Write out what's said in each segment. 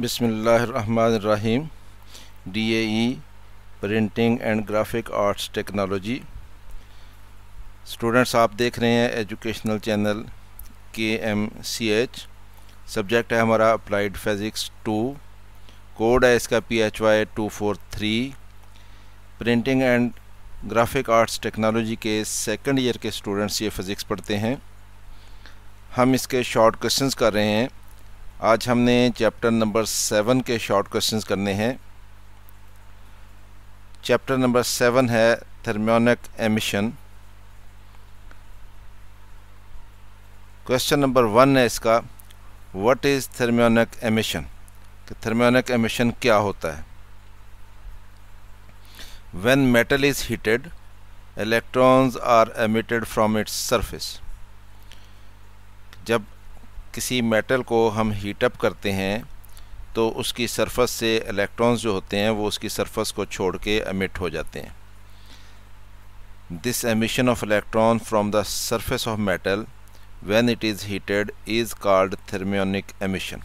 बिसमीम D A E printing and graphic arts technology students आप देख रहे हैं एजुकेशनल चैनल के एम सी एच सब्जेक्ट है हमारा अप्लाइड फिज़िक्स टू कोड है इसका P H Y two four three printing and graphic arts technology के सेकंड ईयर के स्टूडेंट्स ये फ़िज़िक्स पढ़ते हैं हम इसके शॉर्ट क्वेश्चंस कर रहे हैं आज हमने चैप्टर नंबर सेवन के शॉर्ट क्वेश्चंस करने हैं चैप्टर नंबर सेवन है thermionic emission question number one है इसका व्हाट इज़ थर्मोनिक एमिशन कि थर्मोनिक एमिशन क्या होता है when metal is heated electrons are emitted from its surface जब किसी मेटल को हम हीटअप करते हैं तो उसकी सरफस से इलेक्ट्रॉन्स जो होते हैं वो उसकी सरफस को छोड़ के अमिट हो जाते हैं this emission of electron from the surface of metal when it is heated is called thermionic emission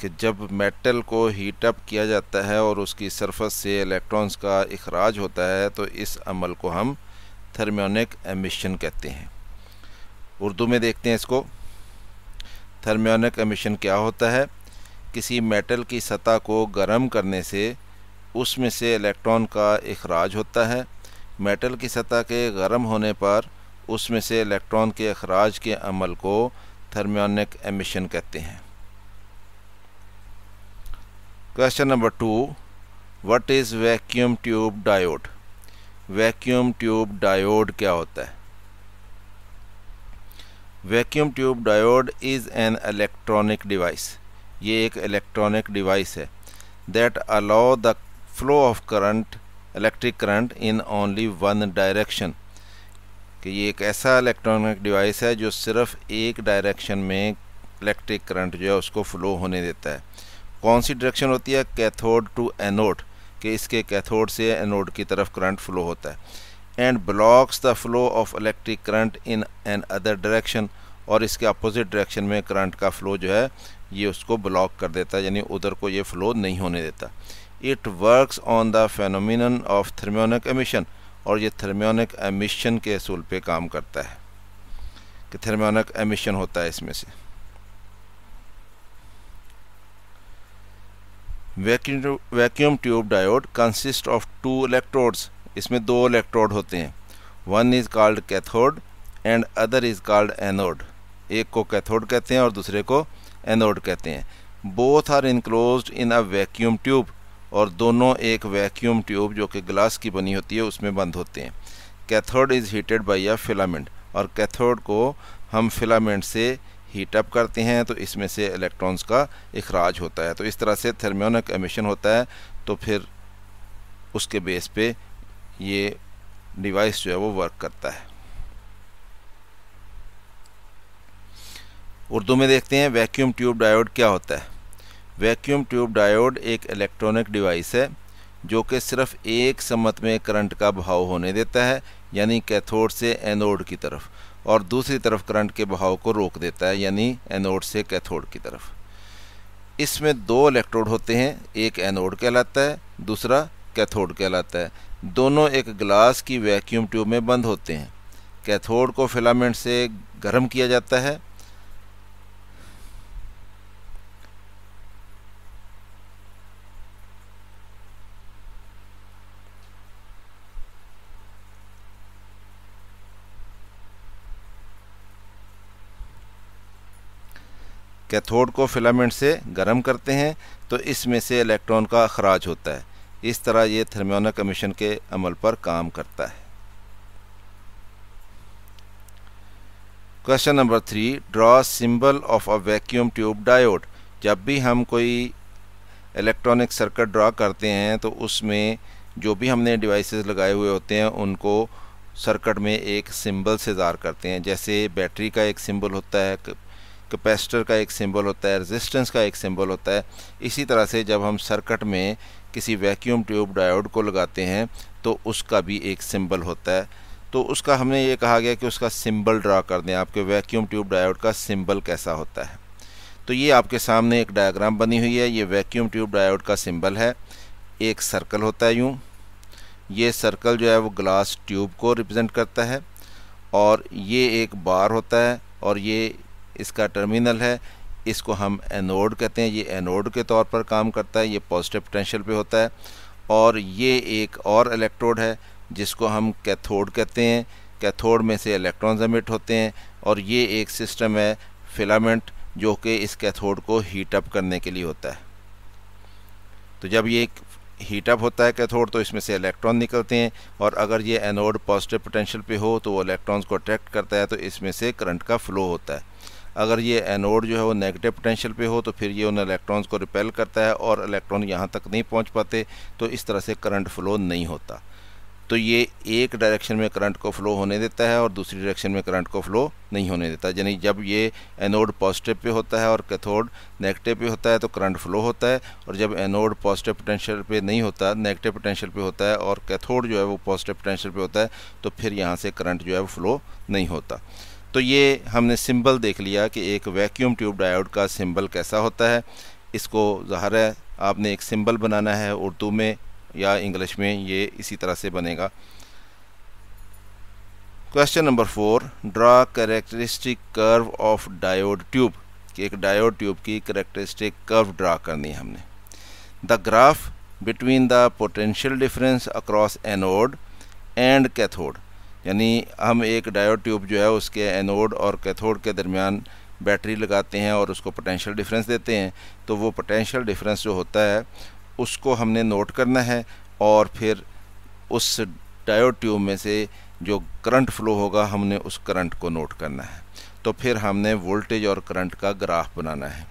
कि जब मेटल को हीट अप किया जाता है और उसकी सरफस से इलेक्ट्रॉन्स का अखराज होता है तो इस अमल को हम थर्मियोनिक एमिशन कहते हैं उर्दू में देखते हैं इसको थर्मियोनिक एमिशन क्या होता है किसी मेटल की सतह को गर्म करने से उसमें से इलेक्ट्रॉन का अखराज होता है मेटल की सतह के गर्म होने पर उसमें से इलेक्ट्रॉन के अखराज के अमल को थर्मियोनिक एमिशन कहते हैं question number two what is vacuum tube diode vacuum tube diode क्या होता है vacuum tube diode is an electronic device ये एक इलेक्ट्रॉनिक डिवाइस है that allow the flow of current electric current in only one direction कि ये एक ऐसा इलेक्ट्रॉनिक डिवाइस है जो सिर्फ एक डायरेक्शन में इलेक्ट्रिक करंट जो है उसको फ्लो होने देता है कौन सी डायरेक्शन होती है कैथोड टू एनोड कि इसके कैथोड से एनोड की तरफ करंट फ्लो होता है and blocks the flow of electric current in an other direction और इसके अपोजिट डायरेक्शन में करंट का फ्लो जो है ये उसको ब्लॉक कर देता है यानी उधर को ये फ्लो नहीं होने देता it works on the phenomenon of thermionic emission और ये थर्मियोनिक एमिशन के असूल पे काम करता है कि थर्मियोनिक एमिशन होता है इसमें से vacuum tube diode consist of two electrodes इसमें दो इलेक्ट्रोड होते हैं one is called cathode and other is called anode एक को कैथोड कहते हैं और दूसरे को एनोड कहते हैं both are enclose in a vacuum tube और दोनों एक वैक्यूम ट्यूब जो कि ग्लास की बनी होती है उसमें बंद होते हैं cathode is heated by a filament और कैथोड को हम फिलामेंट से हीट अप करते हैं तो इसमें से इलेक्ट्रॉन्स का इखराज होता है तो इस तरह से थर्मियोनिक एमिशन होता है तो फिर उसके बेस पे ये डिवाइस जो है वो वर्क करता है उर्दू में देखते हैं वैक्यूम ट्यूब डायोड क्या होता है वैक्यूम ट्यूब डायोड एक इलेक्ट्रॉनिक डिवाइस है जो कि सिर्फ एक समत में करंट का बहाव होने देता है यानी कैथोड से एनोड की तरफ और दूसरी तरफ करंट के बहाव को रोक देता है यानी एनोड से कैथोड की तरफ इसमें दो इलेक्ट्रोड होते हैं एक एनोड कहलाता है दूसरा कैथोड कहलाता है दोनों एक ग्लास की वैक्यूम ट्यूब में बंद होते हैं कैथोड को फिलामेंट से गर्म किया जाता है कैथोड को फिलामेंट से गर्म करते हैं तो इसमें से इलेक्ट्रॉन का अखराज होता है इस तरह ये थर्म्योना कमीशन के अमल पर काम करता है question number three draw symbol of a vacuum tube diode जब भी हम कोई इलेक्ट्रॉनिक सर्किट ड्रा करते हैं तो उसमें जो भी हमने डिवाइसेस लगाए हुए होते हैं उनको सर्किट में एक सिंबल से ज़ार करते हैं जैसे बैटरी का एक सिंबल होता है कैपेसिटर का एक सिंबल होता है रेजिस्टेंस का एक सिंबल होता है इसी तरह से जब हम सर्किट में किसी वैक्यूम ट्यूब डायोड को लगाते हैं तो उसका भी एक सिंबल होता है तो उसका हमने ये कहा गया कि उसका सिंबल ड्रा कर दें आपके वैक्यूम ट्यूब डायोड का सिंबल कैसा होता है तो ये आपके सामने एक डायग्राम बनी हुई है ये वैक्यूम ट्यूब डायोड का सिंबल है एक सर्कल होता है यूँ ये सर्कल जो है वो ग्लास ट्यूब को रिप्रजेंट करता है और ये एक बार होता है और ये इसका टर्मिनल है इसको हम एनोड कहते हैं ये एनोड के तौर पर काम करता है ये पॉजिटिव पोटेंशियल पे होता है और ये एक और इलेक्ट्रोड है जिसको हम कैथोड कहते हैं कैथोड में से इलेक्ट्रॉन्स एमिट होते हैं और ये एक सिस्टम है फिलामेंट जो कि इस कैथोड को हीट अप करने के लिए होता है तो जब ये हीट अप होता है कैथोड तो इसमें से इलेक्ट्रॉन निकलते हैं और अगर ये एनोड पॉजिटिव पोटेंशियल पे हो तो वो इलेक्ट्रॉन्स को अट्रैक्ट करता है तो इसमें से करंट का फ्लो होता है अगर ये एनोड जो है वो नेगेटिव पोटेंशियल पे हो तो फिर ये उन इलेक्ट्रॉन्स को रिपेल करता है और इलेक्ट्रॉन यहाँ तक नहीं पहुँच पाते तो इस तरह से करंट फ़्लो नहीं होता तो ये एक डायरेक्शन में करंट को फ़्लो होने देता है और दूसरी डायरेक्शन में करंट को फ़्लो नहीं होने देता यानी जब ये एनोड पॉजिटिव पे होता है और कैथोड नेगेटिव पे होता है तो करंट फ्लो होता है और जब एनोड पॉजिटिव पोटेंशियल पे नहीं होता नेगेटिव पोटेंशियल पे होता है और कैथोड जो है वो पॉजिटिव पोटेंशियल पे होता है तो फिर यहाँ से करंट जो है वो फ्लो नहीं होता तो ये हमने सिंबल देख लिया कि एक वैक्यूम ट्यूब डायोड का सिंबल कैसा होता है इसको ज़ाहर है आपने एक सिंबल बनाना है उर्दू में या इंग्लिश में ये इसी तरह से बनेगा question number four draw characteristic curve of diode tube कि एक डायोड ट्यूब की करेक्टरिस्टिक कर्व ड्रा करनी है हमने the graph between the potential difference across anode and cathode यानी हम एक डायोड ट्यूब जो है उसके एनोड और कैथोड के दरमियान बैटरी लगाते हैं और उसको पोटेंशियल डिफरेंस देते हैं तो वो पोटेंशियल डिफरेंस जो होता है उसको हमने नोट करना है और फिर उस डायोड ट्यूब में से जो करंट फ्लो होगा हमने उस करंट को नोट करना है तो फिर हमने वोल्टेज और करंट का ग्राफ बनाना है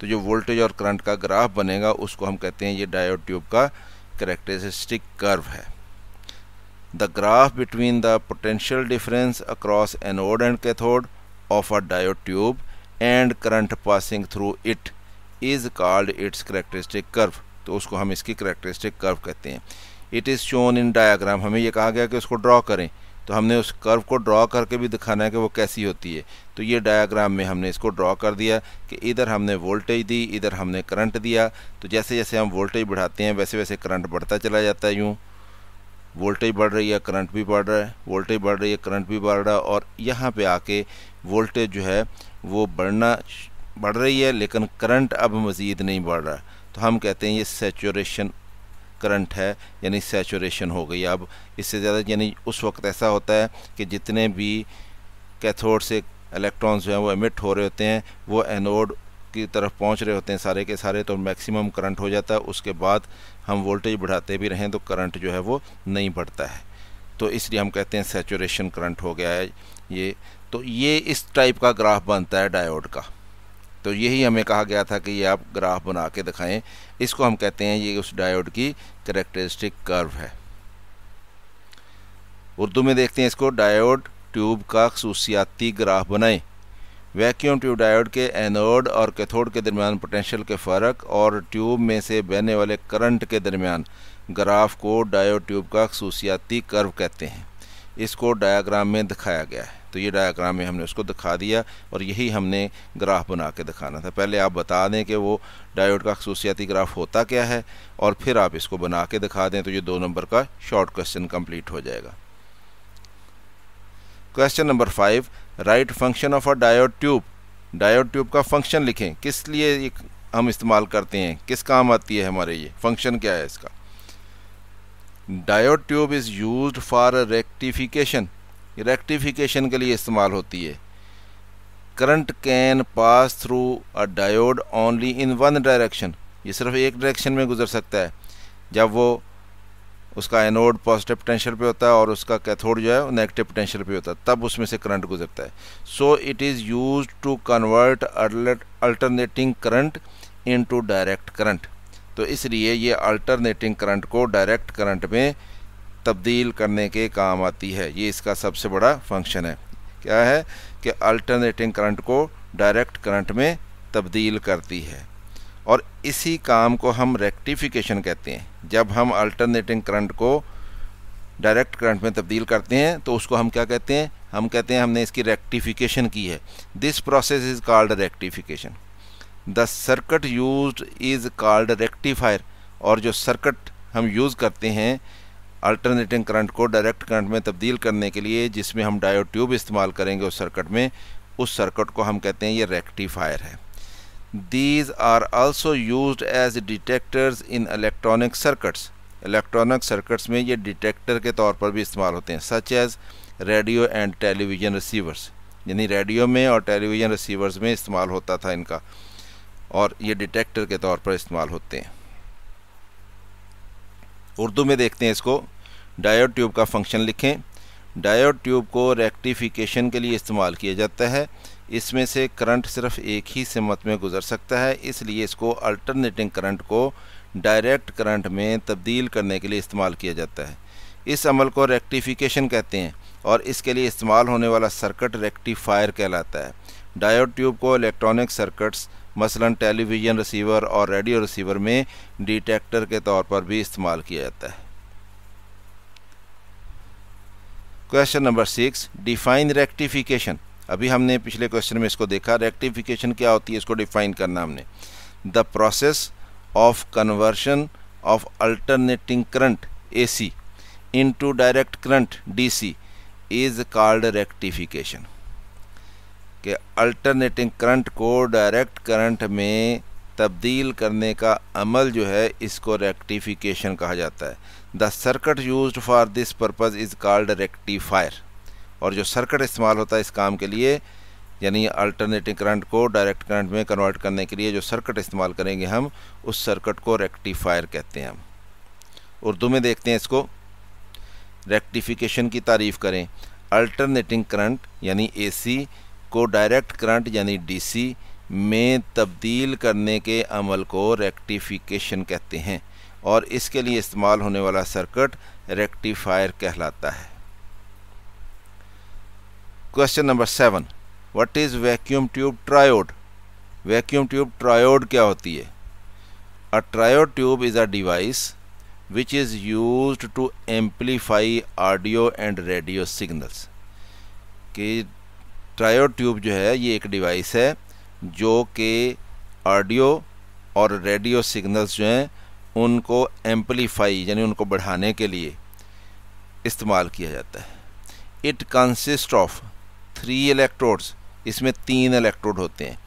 तो जो वोल्टेज और करंट का ग्राफ बनेगा उसको हम कहते हैं ये डायोड ट्यूब का करेक्टरिस्टिक कर्व है the graph between the potential difference across anode and cathode of a diode tube and current passing through it is called its characteristic curve तो उसको हम इसकी characteristic curve कहते हैं it is shown in diagram हमें ये कहा गया कि उसको draw करें तो हमने उस कर्व को ड्रॉ करके भी दिखाना है कि वो कैसी होती है तो ये डायग्राम में हमने इसको ड्रॉ कर दिया कि इधर हमने वोल्टेज दी इधर हमने करंट दिया तो जैसे जैसे हम वोल्टेज बढ़ाते हैं वैसे वैसे करंट बढ़ता चला जाता है यूँ वोल्टेज बढ़ रही है करंट भी बढ़ रहा है वोल्टेज बढ़ रही है करंट भी बढ़ रहा है और यहाँ पे आके वोल्टेज जो है वो बढ़ना बढ़ रही है लेकिन करंट अब मज़ीद नहीं बढ़ रहा तो हम कहते हैं ये सेचुरेशन करंट है यानी सेचुरेशन हो गई अब इससे ज़्यादा यानी उस वक्त ऐसा होता है कि जितने भी कैथोड से इलेक्ट्रॉन्स जो हैं वो एमिट हो रहे होते हैं वो एनोड की तरफ पहुंच रहे होते हैं सारे के सारे तो मैक्सिमम करंट हो जाता है उसके बाद हम वोल्टेज बढ़ाते भी रहें तो करंट जो है वो नहीं बढ़ता है तो इसलिए हम कहते हैं सेचुरेशन करंट हो गया है ये तो ये इस टाइप का ग्राफ बनता है डायोड का तो यही हमें कहा गया था कि ये आप ग्राफ बना के दिखाएं इसको हम कहते हैं ये उस डायोड की करेक्टरिस्टिक कर्व है उर्दू में देखते हैं इसको डायोड ट्यूब का खसूसियाती ग्राफ बनाएं वैक्यूम ट्यूब डायोड के एनोड और कैथोड के दरमियान पोटेंशियल के फ़र्क और ट्यूब में से बहने वाले करंट के दरमियान ग्राफ को डायोड ट्यूब का खसूसियाती कर्व कहते हैं इसको डायाग्राम में दिखाया गया है तो ये डायाग्राम में हमने उसको दिखा दिया और यही हमने ग्राफ बना के दिखाना था पहले आप बता दें कि वो डायोड का खसूसियाती ग्राफ होता क्या है और फिर आप इसको बना के दिखा दें तो ये दो नंबर का शॉर्ट क्वेश्चन कम्प्लीट हो जाएगा question number five write function of a diode tube diode tube का फंक्शन लिखें किस लिए हम इस्तेमाल करते हैं किस काम आती है हमारे ये फंक्शन क्या है इसका diode tube is use for rectification rectification के लिए इस्तेमाल होती है current can pass through a diode only in one direction ये सिर्फ एक डायरेक्शन में गुजर सकता है जब वो उसका एनोड पॉजिटिव पोटेंशियल पे होता है और उसका कैथोड जो है नेगेटिव पोटेंशियल पे होता है तब उसमें से करंट गुजरता है so it is use to convert alternating current into direct current तो इसलिए ये अल्टरनेटिंग करंट को डायरेक्ट करंट में तब्दील करने के काम आती है ये इसका सबसे बड़ा फंक्शन है क्या है कि अल्टरनेटिंग करंट को डायरेक्ट करंट में तब्दील करती है और इसी काम को हम रेक्टिफिकेशन कहते हैं जब हम अल्टरनेटिंग करंट को डायरेक्ट करंट में तब्दील करते हैं तो उसको हम क्या कहते हैं हम कहते हैं हमने इसकी रेक्टिफिकेशन की है this process is called rectification the circuit use is called rectifier और जो सर्कट हम यूज़ करते हैं अल्टरनेटिंग करंट को डायरेक्ट करंट में तब्दील करने के लिए जिसमें हम डायोड ट्यूब इस्तेमाल करेंगे उस सर्कट में उस सर्कट को हम कहते हैं ये रेक्टिफायर है These are also used as detectors in electronic circuits. Electronic circuits में ये detector के तौर पर भी इस्तेमाल होते हैं such as radio and television receivers. यानी रेडियो में और टेलीविज़न रिसीवर्स में इस्तेमाल होता था इनका और ये डिटेक्टर के तौर पर इस्तेमाल होते हैं उर्दू में देखते हैं इसको डायोड ट्यूब का फंक्शन लिखें डायोड ट्यूब को रेक्टिफिकेशन के लिए इस्तेमाल किया जाता है इसमें से करंट सिर्फ एक ही सिमत में गुजर सकता है इसलिए इसको अल्टरनेटिंग करंट को डायरेक्ट करंट में तब्दील करने के लिए इस्तेमाल किया जाता है इस अमल को रेक्टिफिकेशन कहते हैं और इसके लिए इस्तेमाल होने वाला सर्किट रेक्टिफायर कहलाता है डायोड ट्यूब को इलेक्ट्रॉनिक सर्किट्स मसलन टेलीविज़न रिसीवर और रेडियो रिसीवर में डिटेक्टर के तौर पर भी इस्तेमाल किया जाता है question number six define rectification अभी हमने पिछले क्वेश्चन में इसको देखा रेक्टिफिकेशन क्या होती है इसको डिफाइन करना हमने the process of conversion of alternating current A into direct current D C is called rectification के अल्टरनेटिंग करंट को डायरेक्ट करंट में तब्दील करने का अमल जो है इसको रेक्टिफिकेशन कहा जाता है the circuit use for this purpose is called rectifier और जो सर्किट इस्तेमाल होता है इस काम के लिए यानी अल्टरनेटिंग करंट को डायरेक्ट करंट में कन्वर्ट करने के लिए जो सर्किट इस्तेमाल करेंगे हम उस सर्किट को रेक्टिफायर कहते हैं हम उर्दू में देखते हैं इसको रेक्टिफिकेशन की तारीफ़ करें अल्टरनेटिंग करंट यानी एसी को डायरेक्ट करंट यानी डीसी में तब्दील करने के अमल को रेक्टिफिकेशन कहते हैं और इसके लिए इस्तेमाल होने वाला सर्किट रेक्टिफायर कहलाता है question number seven what is vacuum tube triode vacuum tube triode क्या होती है a triode tube is a device which is use to amplify audio and radio signals कि ट्रायोड ट्यूब जो है ये एक डिवाइस है जो कि ऑडियो और रेडियो सिग्नल्स जो हैं उनको एम्पलीफाई यानी उनको बढ़ाने के लिए इस्तेमाल किया जाता है it consist of three electrodes इसमें तीन इलेक्ट्रोड होते हैं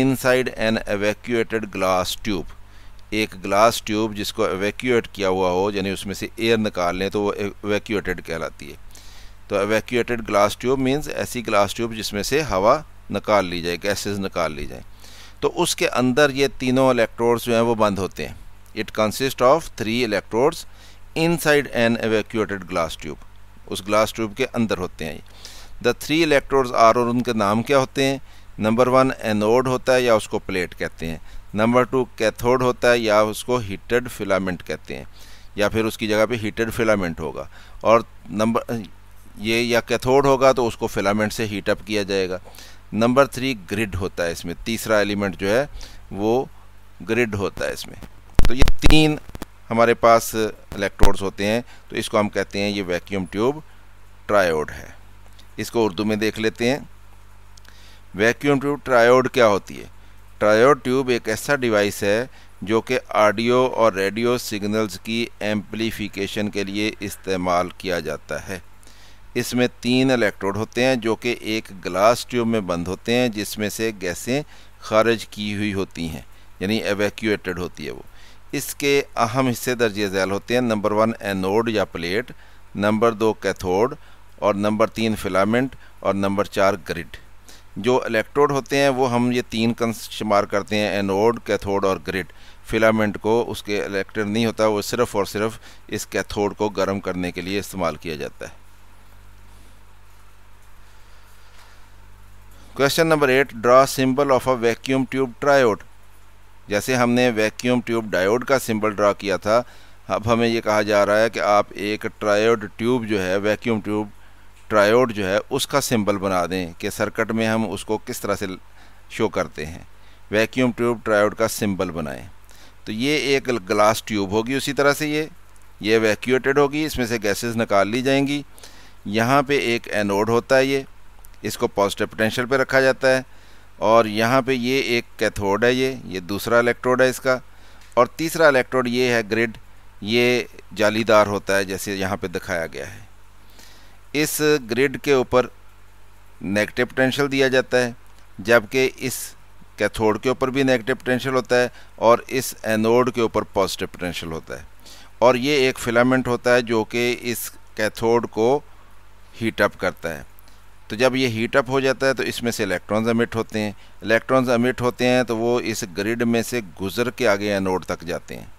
inside an evacuated glass tube एक ग्लास ट्यूब जिसको एवेक्यूएट किया हुआ हो यानी उसमें से एयर निकाल लें तो वो एवेक्यूएटेड कहलाती है तो एवेक्यूएटेड ग्लास ट्यूब मीन्स ऐसी ग्लास ट्यूब जिसमें से हवा निकाल ली जाए गैसेज निकाल ली जाए तो उसके अंदर ये तीनों इलेक्ट्रोड्स जो हैं वो बंद होते हैं it consist of three electrodes inside an evacuated glass tube उस ग्लास ट्यूब के अंदर होते हैं ये द थ्री इलेक्ट्रोड्स आर और उनके नाम क्या होते हैं नंबर वन एनोड होता है या उसको प्लेट कहते हैं नंबर टू कैथोड होता है या उसको हीटेड फिलामेंट कहते हैं या फिर उसकी जगह पे हीटेड फिलामेंट होगा और नंबर ये या कैथोड होगा तो उसको फिलामेंट से हीटअप किया जाएगा नंबर थ्री ग्रिड होता है इसमें तीसरा एलिमेंट जो है वो ग्रिड होता है इसमें तो ये तीन हमारे पास इलेक्ट्रोड्स होते हैं तो इसको हम कहते हैं ये वैक्यूम ट्यूब ट्रायोड है इसको उर्दू में देख लेते हैं वैक्यूम ट्यूब ट्रायोड क्या होती है ट्रायोड ट्यूब एक ऐसा डिवाइस है जो कि ऑडियो और रेडियो सिग्नल्स की एम्पलीफिकेशन के लिए इस्तेमाल किया जाता है इसमें तीन इलेक्ट्रोड होते हैं जो कि एक ग्लास ट्यूब में बंद होते हैं जिसमें से गैसें खारिज की हुई होती हैं यानी एवेक्यूएटेड होती है वो इसके अहम हिस्से दर्ज झैल होते हैं नंबर वन एनोड या प्लेट नंबर दो कैथोड और नंबर तीन फिलामेंट और नंबर चार ग्रिड जो इलेक्ट्रोड होते हैं वो हम ये तीन शुमार करते हैं एनोड कैथोड और ग्रिड फिलामेंट को उसके इलेक्ट्रिक नहीं होता वो सिर्फ़ और सिर्फ इस कैथोड को गर्म करने के लिए इस्तेमाल किया जाता है question number eight draw symbol of a vacuum tube triode जैसे हमने वैक्यूम ट्यूब डायोड का सिंबल ड्रा किया था अब हमें ये कहा जा रहा है कि आप एक ट्रायोड ट्यूब जो है वैक्यूम ट्यूब ट्रायोड जो है उसका सिंबल बना दें कि सर्किट में हम उसको किस तरह से शो करते हैं वैक्यूम ट्यूब ट्रायोड का सिंबल बनाएं तो ये एक ग्लास ट्यूब होगी उसी तरह से ये ये वैक्यूएटेड होगी इसमें से गैसेस निकाल ली जाएंगी यहाँ पे एक एनोड होता है ये इसको पॉजिटिव पोटेंशियल पे रखा जाता है और यहाँ पे ये एक कैथोड है ये ये दूसरा इलेक्ट्रोड है इसका और तीसरा इलेक्ट्रोड ये है ग्रिड ये जालीदार होता है जैसे यहाँ पर दिखाया गया है इस ग्रिड के ऊपर नेगेटिव पोटेंशियल दिया जाता है जबकि इस कैथोड के ऊपर भी नेगेटिव पोटेंशियल होता है और इस एनोड के ऊपर पॉजिटिव पोटेंशियल होता है और ये एक फिलामेंट होता है जो कि इस कैथोड को हीट अप करता है तो जब ये हीट अप हो जाता है तो इसमें से इलेक्ट्रॉन्स अमिट होते हैं इलेक्ट्रॉन्स अमिट होते हैं तो वो इस ग्रिड में से गुजर के आगे एनोड तक जाते हैं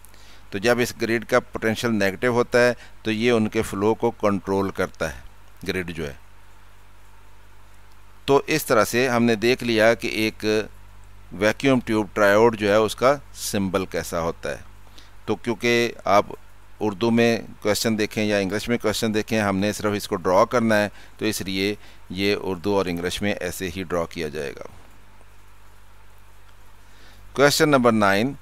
तो जब इस ग्रिड का पोटेंशियल नेगेटिव होता है तो ये उनके फ़्लो को कंट्रोल करता है ग्रिड जो है तो इस तरह से हमने देख लिया कि एक वैक्यूम ट्यूब ट्रायोड जो है उसका सिंबल कैसा होता है तो क्योंकि आप उर्दू में क्वेश्चन देखें या इंग्लिश में क्वेश्चन देखें हमने सिर्फ इसको ड्रॉ करना है तो इसलिए ये उर्दू और इंग्लिश में ऐसे ही ड्रॉ किया जाएगा question number nine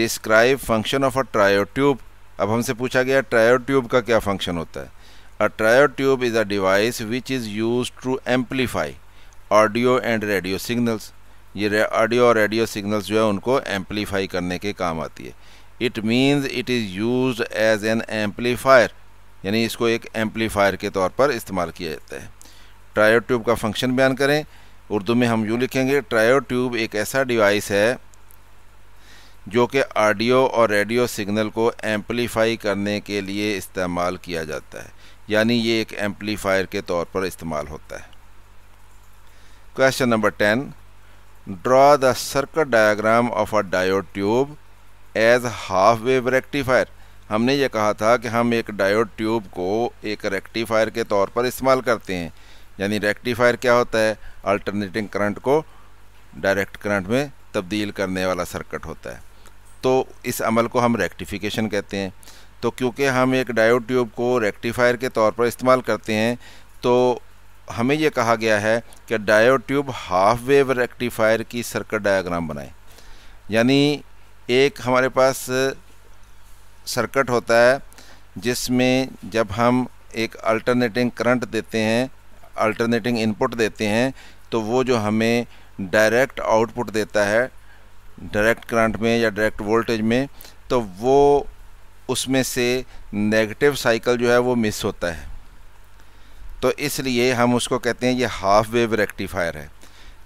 describe function of a triode tube अब हमसे पूछा गया ट्रायो ट्यूब का क्या फंक्शन होता है A tube is a device which is use to amplify audio and radio signals ये ऑडियो और रेडियो सिग्नल्स जो है उनको एम्पलीफाई करने के काम आती है it means it is use as an amplifier यानी इसको एक एम्पलीफायर के तौर पर इस्तेमाल किया जाता है ट्रायो ट्यूब का फंक्शन बयान करें उर्दू में हम यूँ लिखेंगे ट्रायो ट्यूब एक ऐसा डिवाइस है जो कि ऑडियो और रेडियो सिग्नल को एम्पलीफाई करने के लिए इस्तेमाल किया जाता है यानी ये एक एम्पलीफायर के तौर पर इस्तेमाल होता है question number ten draw the circuit diagram of a diode tube as half wave rectifier हमने ये कहा था कि हम एक डायोड ट्यूब को एक रेक्टिफायर के तौर पर इस्तेमाल करते हैं यानी रेक्टिफायर क्या होता है अल्टरनेटिंग करंट को डायरेक्ट करंट में तब्दील करने वाला सर्किट होता है तो इस अमल को हम रेक्टिफिकेशन कहते हैं तो क्योंकि हम एक डायोड ट्यूब को रेक्टिफायर के तौर पर इस्तेमाल करते हैं तो हमें यह कहा गया है कि diode tube half wave rectifier की सर्किट डायग्राम बनाएं यानी एक हमारे पास सर्किट होता है जिसमें जब हम एक अल्टरनेटिंग करंट देते हैं अल्टरनेटिंग इनपुट देते हैं तो वो जो हमें डायरेक्ट आउटपुट देता है डायरेक्ट करंट में या डायरेक्ट वोल्टेज में तो वो उसमें से नेगेटिव साइकिल जो है वो मिस होता है तो इसलिए हम उसको कहते हैं ये हाफ वेव रेक्टिफायर है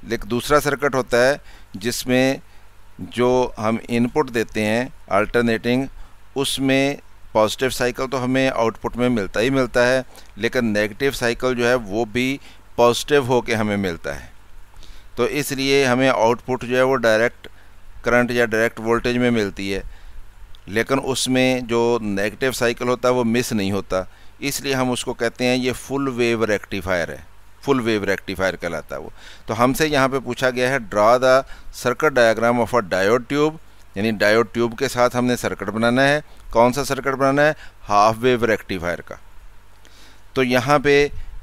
लेकिन दूसरा सर्किट होता है जिसमें जो हम इनपुट देते हैं अल्टरनेटिंग उसमें पॉजिटिव साइकिल तो हमें आउटपुट में मिलता ही मिलता है लेकिन नेगेटिव साइकिल जो है वो भी पॉजिटिव हो के हमें मिलता है तो इसलिए हमें आउटपुट जो है वो डायरेक्ट करंट या डायरेक्ट वोल्टेज में मिलती है लेकिन उसमें जो नेगेटिव साइकिल होता है वो मिस नहीं होता इसलिए हम उसको कहते हैं ये फुल वेव रेक्टिफायर है फुल वेव रेक्टिफायर कहलाता है वो तो हमसे यहाँ पे पूछा गया है draw the circuit diagram of a diode tube यानी डायोड ट्यूब के साथ हमने सर्कट बनाना है कौन सा सर्कट बनाना है हाफ वेव रेक्टिफायर का तो यहाँ पे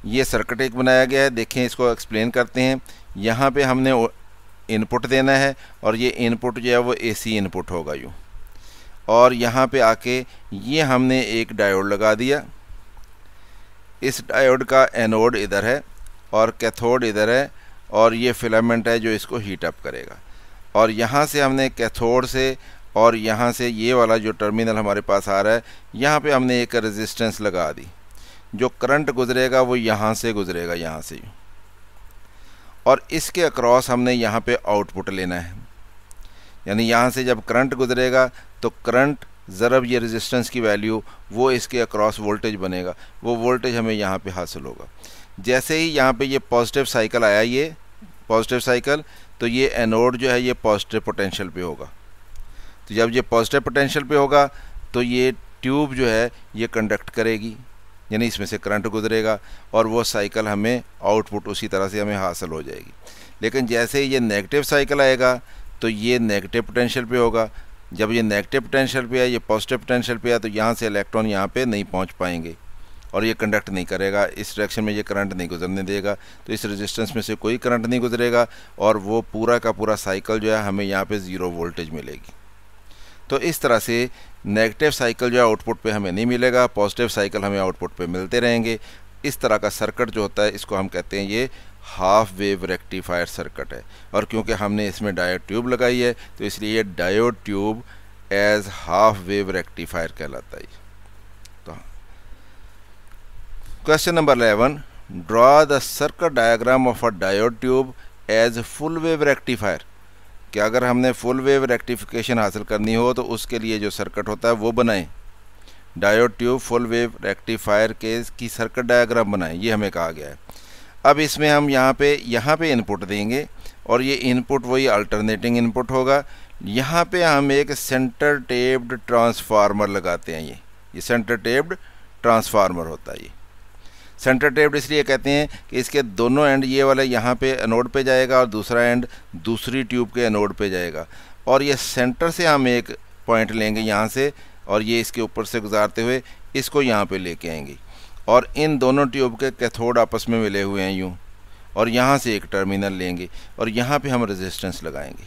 ये सर्कट एक बनाया गया है देखें इसको एक्सप्लेन करते हैं यहाँ पे हमने इनपुट देना है और ये इनपुट जो है वो एसी इनपुट होगा यूँ और यहाँ पे आके ये हमने एक डायोड लगा दिया इस डायोड का एनोड इधर है और कैथोड इधर है और ये फिलामेंट है जो इसको हीट अप करेगा और यहाँ से हमने कैथोड से और यहाँ से ये वाला जो टर्मिनल हमारे पास आ रहा है यहाँ पे हमने एक रेजिस्टेंस लगा दी जो करंट गुजरेगा वो यहाँ से गुजरेगा यहाँ से और इसके अक्रॉस हमने यहाँ पे आउटपुट लेना है यानी यहाँ से जब करंट गुजरेगा तो करंट ज़रब ये रेजिस्टेंस की वैल्यू वो इसके अक्रॉस वोल्टेज बनेगा वो वोल्टेज हमें यहाँ पे हासिल होगा जैसे ही यहाँ पे ये पॉजिटिव साइकिल आया ये पॉजिटिव साइकिल तो ये एनोड जो है ये पॉजिटिव पोटेंशियल पे होगा तो जब ये पॉजिटिव पोटेंशियल पे होगा तो ये ट्यूब जो है ये कंडक्ट करेगी यानी इसमें से करंट गुजरेगा और वह साइकिल हमें आउटपुट उसी तरह से हमें हासिल हो जाएगी लेकिन जैसे ही ये नेगेटिव साइकिल आएगा तो ये नेगेटिव पोटेंशियल पे होगा जब ये नेगेटिव पोटेंशियल पे है ये पॉजिटिव पोटेंशियल पे है तो यहाँ से इलेक्ट्रॉन यहाँ पे नहीं पहुँच पाएंगे और ये कंडक्ट नहीं करेगा इस डायरेक्शन में ये करंट नहीं गुजरने देगा तो इस रेजिस्टेंस में से कोई करंट नहीं गुजरेगा और वो पूरा का पूरा साइकिल जो है हमें यहाँ पे ज़ीरो वोल्टेज मिलेगी तो इस तरह से नेगेटिव साइकिल जो है आउटपुट पर हमें नहीं मिलेगा पॉजिटिव साइकिल हमें आउटपुट पर मिलते रहेंगे इस तरह का सर्किट जो होता है इसको हम कहते हैं ये हाफ वेव रेक्टिफायर सर्किट है और क्योंकि हमने इसमें डायोड ट्यूब लगाई है तो इसलिए ये diode tube as half wave rectifier कहलाता है तो question number eleven draw the circuit diagram of a diode tube as full wave rectifier कि अगर हमने फुल वेव रेक्टिफिकेशन हासिल करनी हो तो उसके लिए जो सर्किट होता है वो बनाएं diode tube full wave rectifier के की सर्किट डायग्राम बनाएं ये हमें कहा गया है अब इसमें हम यहाँ पे यहाँ पे इनपुट देंगे और ये इनपुट वही अल्टरनेटिंग इनपुट होगा यहाँ पे हम एक सेंटर टेप्ड ट्रांसफार्मर लगाते हैं ये ये सेंटर टेप्ड ट्रांसफार्मर होता है ये सेंटर टेप्ड इसलिए कहते हैं कि इसके दोनों एंड ये वाला यहाँ पे एनोड पे जाएगा और दूसरा एंड दूसरी ट्यूब के एनोड पे जाएगा और ये सेंटर से हम एक पॉइंट लेंगे यहाँ से और ये इसके ऊपर से गुजारते हुए इसको यहाँ पे लेके आएंगे और इन दोनों ट्यूब के कैथोड आपस में मिले हुए हैं यूँ और यहाँ से एक टर्मिनल लेंगे और यहाँ पे हम रेजिस्टेंस लगाएंगे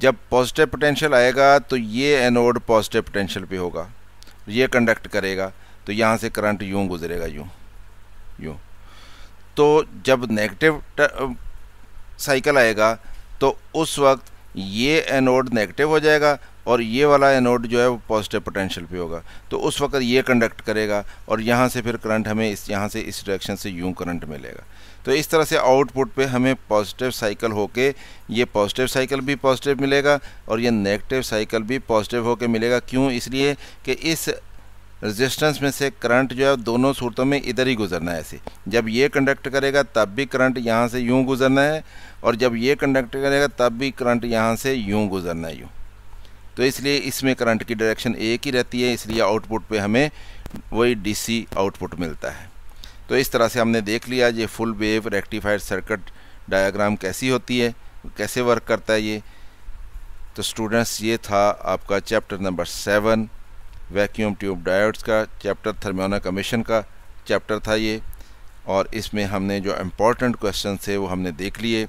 जब पॉजिटिव पोटेंशियल आएगा तो ये एनोड पॉजिटिव पोटेंशियल पे होगा ये कंडक्ट करेगा तो यहाँ से करंट यूँ गुजरेगा यूँ यूँ तो जब नेगेटिव साइकिल आएगा तो उस वक्त ये एनोड नेगेटिव हो जाएगा और ये वाला एनोड जो है वो पॉजिटिव पोटेंशियल पे होगा तो उस वक्त ये कंडक्ट करेगा और यहाँ से फिर करंट हमें इस यहाँ से इस डायरेक्शन से यूं करंट मिलेगा तो इस तरह से आउटपुट पे हमें पॉजिटिव साइकिल होके ये पॉजिटिव साइकिल भी पॉजिटिव मिलेगा और ये नेगेटिव साइकिल भी पॉजिटिव होके मिलेगा क्यों इसलिए कि इस रेजिस्टेंस में से करंट जो है दोनों सूरतों में इधर ही गुजरना है ऐसे जब ये कंडक्ट करेगा तब भी करंट यहाँ से यूँ गुजरना है और जब ये कंडक्ट करेगा तब भी करंट यहाँ से यूँ गुजरना है यूँ तो इसलिए इसमें करंट की डायरेक्शन एक ही रहती है इसलिए आउटपुट पे हमें वही डीसी आउटपुट मिलता है तो इस तरह से हमने देख लिया ये full wave rectified circuit diagram कैसी होती है कैसे वर्क करता है ये तो स्टूडेंट्स ये था आपका chapter number seven vacuum tube diodes का चैप्टर थर्मियोना कमीशन का चैप्टर था ये और इसमें हमने जो इम्पोर्टेंट क्वेश्चन थे वो हमने देख लिए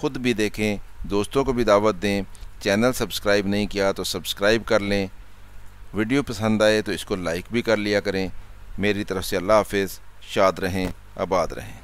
ख़ुद भी देखें दोस्तों को भी दावत दें चैनल सब्सक्राइब नहीं किया तो सब्सक्राइब कर लें वीडियो पसंद आए तो इसको लाइक भी कर लिया करें मेरी तरफ से अल्लाह हाफिज़ शाद रहें आबाद रहें